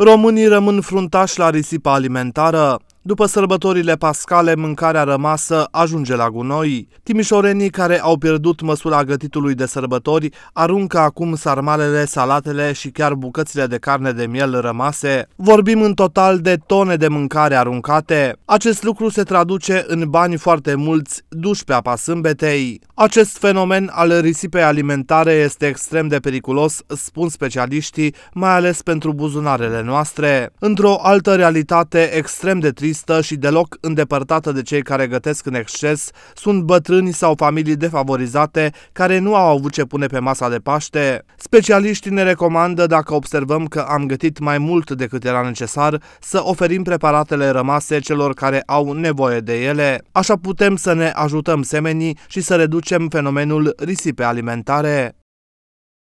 Românii rămân fruntași la risipa alimentară. După sărbătorile pascale, mâncarea rămasă ajunge la gunoi. Timișorenii care au pierdut măsura gătitului de sărbători aruncă acum sarmalele, salatele și chiar bucățile de carne de miel rămase. Vorbim în total de tone de mâncare aruncate. Acest lucru se traduce în bani foarte mulți duși pe apa sâmbetei. Acest fenomen al risipei alimentare este extrem de periculos, spun specialiștii, mai ales pentru buzunarele noastre. Într-o altă realitate extrem de tristă și deloc îndepărtată de cei care gătesc în exces, sunt bătrâni sau familii defavorizate care nu au avut ce pune pe masa de Paște. Specialiștii ne recomandă, dacă observăm că am gătit mai mult decât era necesar, să oferim preparatele rămase celor care au nevoie de ele. Așa putem să ne ajutăm semenii și să reducem reducem fenomenul risipe alimentare.